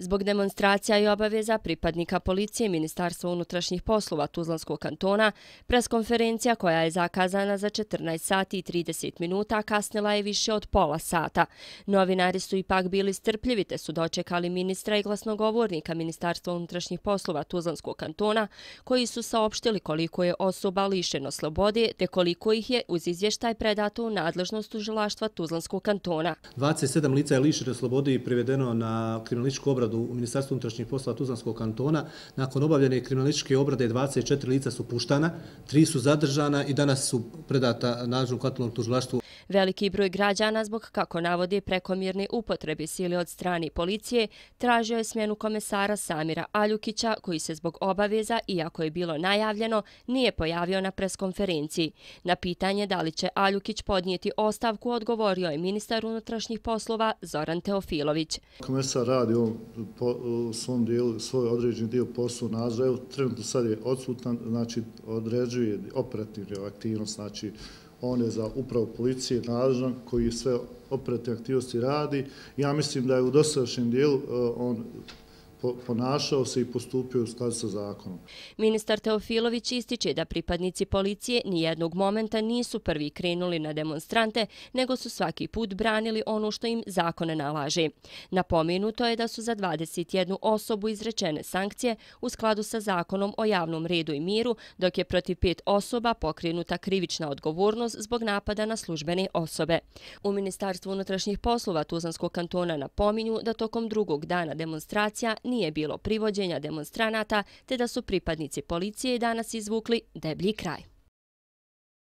Zbog demonstracija i obaveza pripadnika policije Ministarstva unutrašnjih poslova Tuzlanskog kantona, preskonferencija koja je zakazana za 14 sati i 30 minuta kasnila je više od pola sata. Novinari su ipak bili strpljivi te su dočekali ministra i glasnogovornika Ministarstva unutrašnjih poslova Tuzlanskog kantona koji su saopštili koliko je osoba lišeno slobode te koliko ih je uz izvještaj predato u nadležnost tužilaštva Tuzlanskog kantona. 27 lica je lišeno slobode i privedeno na kriminalističku obradu obradu u Ministarstvu unutrašnjih poslova Tuzlanskog kantona. Nakon obavljene kriminalističke obrade 24 lica su puštana, tri su zadržana i danas su predata nadležnom katolnom tužilaštvu. Veliki broj građana zbog, kako navodi, prekomirne upotrebe sili od strani policije tražio je smjenu komesara Samira Aljukića, koji se zbog obaveza, iako je bilo najavljeno, nije pojavio na preskonferenciji. Na pitanje da li će Aljukić podnijeti ostavku, odgovorio je ministar unutrašnjih poslova Zoran Teofilović. Komesar radi svom dijelu, svoj određeni dio posla u evo, trenutno sad je odsutan, znači, određuje operativni aktivnost, znači, on je za upravo policije nadležan koji sve operativne aktivnosti radi. Ja mislim da je u dosadašnjem dijelu e, on ponašao se i postupio u skladu sa zakonom. Ministar Teofilović ističe da pripadnici policije nijednog momenta nisu prvi krenuli na demonstrante, nego su svaki put branili ono što im zakone nalaže. Napomenuto je da su za 21 osobu izrečene sankcije u skladu sa zakonom o javnom redu i miru, dok je protiv pet osoba pokrenuta krivična odgovornost zbog napada na službene osobe. U Ministarstvu unutrašnjih poslova Tuzanskog kantona napominju da tokom drugog dana demonstracija nije bilo privođenja demonstranata, te da su pripadnici policije danas izvukli deblji kraj.